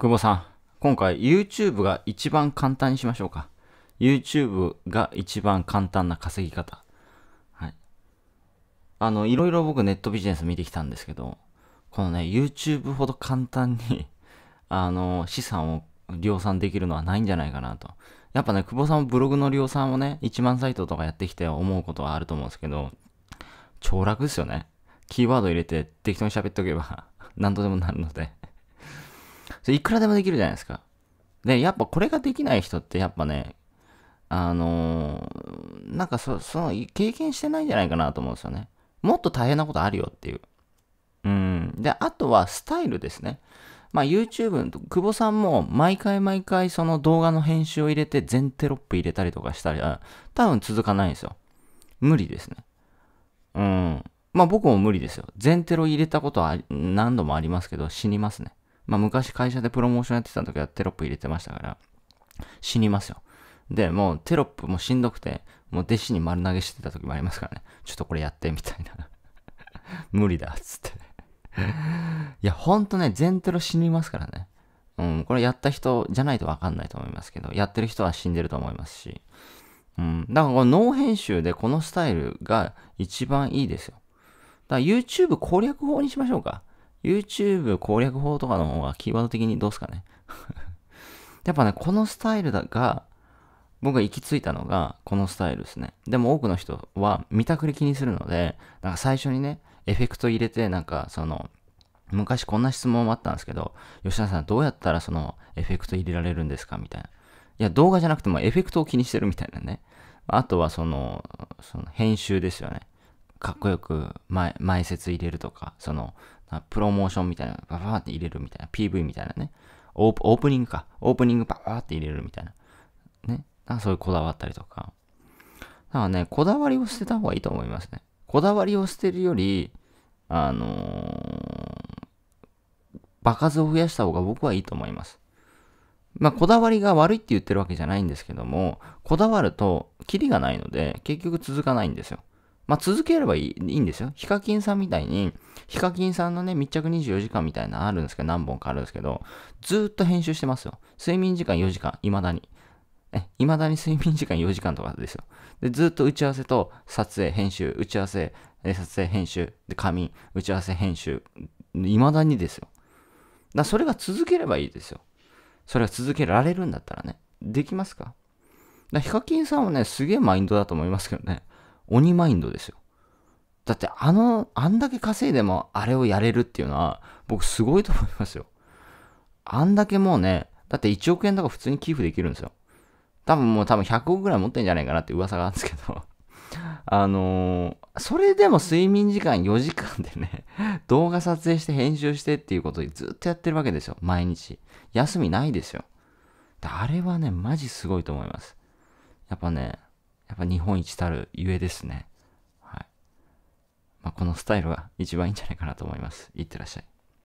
久保さん、今回 YouTube が一番簡単にしましょうか。YouTube が一番簡単な稼ぎ方。はい。あの、いろいろ僕ネットビジネス見てきたんですけど、このね、YouTube ほど簡単に あの、資産を量産できるのはないんじゃないかなと。やっぱね、久保さんもブログの量産をね、1万サイトとかやってきて思うことはあると思うんですけど、超楽ですよね。キーワード入れて適当に喋っとけば 何とでもなるのでそれいくらでもできるじゃないですか。で、やっぱこれができない人ってやっぱね、あのー、なんかそ、その、経験してないんじゃないかなと思うんですよね。もっと大変なことあるよっていう。うん。で、あとはスタイルですね。まあ YouTube、久保さんも毎回毎回その動画の編集を入れて全テロップ入れたりとかしたり、多分続かないんですよ。無理ですね。うん。まあ僕も無理ですよ。全テロ入れたことは何度もありますけど、死にますね。まあ昔会社でプロモーションやってた時はテロップ入れてましたから、死にますよ。で、もうテロップもしんどくて、もう弟子に丸投げしてた時もありますからね。ちょっとこれやって、みたいな。無理だ、っつって。いや、ほんとね、全テロ死にますからね。うん、これやった人じゃないとわかんないと思いますけど、やってる人は死んでると思いますし。うん、だからこの脳編集でこのスタイルが一番いいですよ。だから YouTube 攻略法にしましょうか。YouTube 攻略法とかの方がキーワード的にどうすかね やっぱね、このスタイルだが、僕が行き着いたのがこのスタイルですね。でも多くの人は見たくり気にするので、なんか最初にね、エフェクト入れて、なんかその、昔こんな質問もあったんですけど、吉田さんどうやったらそのエフェクト入れられるんですかみたいな。いや、動画じゃなくてもエフェクトを気にしてるみたいなね。あとはその、その編集ですよね。かっこよく前、前説入れるとか、その、プロモーションみたいな、ババーって入れるみたいな、PV みたいなね。オープニングか。オープニングババーって入れるみたいな。ね。なそういうこだわったりとか。だからね、こだわりを捨てた方がいいと思いますね。こだわりを捨てるより、あのー、場数を増やした方が僕はいいと思います。まあ、こだわりが悪いって言ってるわけじゃないんですけども、こだわると、キリがないので、結局続かないんですよ。まあ、続ければいいいいんですよ。ヒカキンさんみたいに、ヒカキンさんのね、密着24時間みたいなのあるんですけど、何本かあるんですけど、ずっと編集してますよ。睡眠時間4時間、未だに。え、未だに睡眠時間4時間とかですよ。で、ずっと打ち合わせと撮影、編集、打ち合わせ、撮影、編集、で、仮眠、打ち合わせ、編集、未だにですよ。だそれが続ければいいですよ。それが続けられるんだったらね。できますかだヒカキンさんはね、すげえマインドだと思いますけどね。鬼マインドですよ。だってあの、あんだけ稼いでもあれをやれるっていうのは、僕すごいと思いますよ。あんだけもうね、だって1億円とか普通に寄付できるんですよ。多分もう多分100億ぐらい持ってんじゃないかなって噂があるんですけど。あのー、それでも睡眠時間4時間でね、動画撮影して編集してっていうことでずっとやってるわけですよ。毎日。休みないですよ。あれはね、マジすごいと思います。やっぱね、やっぱ日本一たるゆえですね。はい。まあ、このスタイルが一番いいんじゃないかなと思います。いってらっしゃい。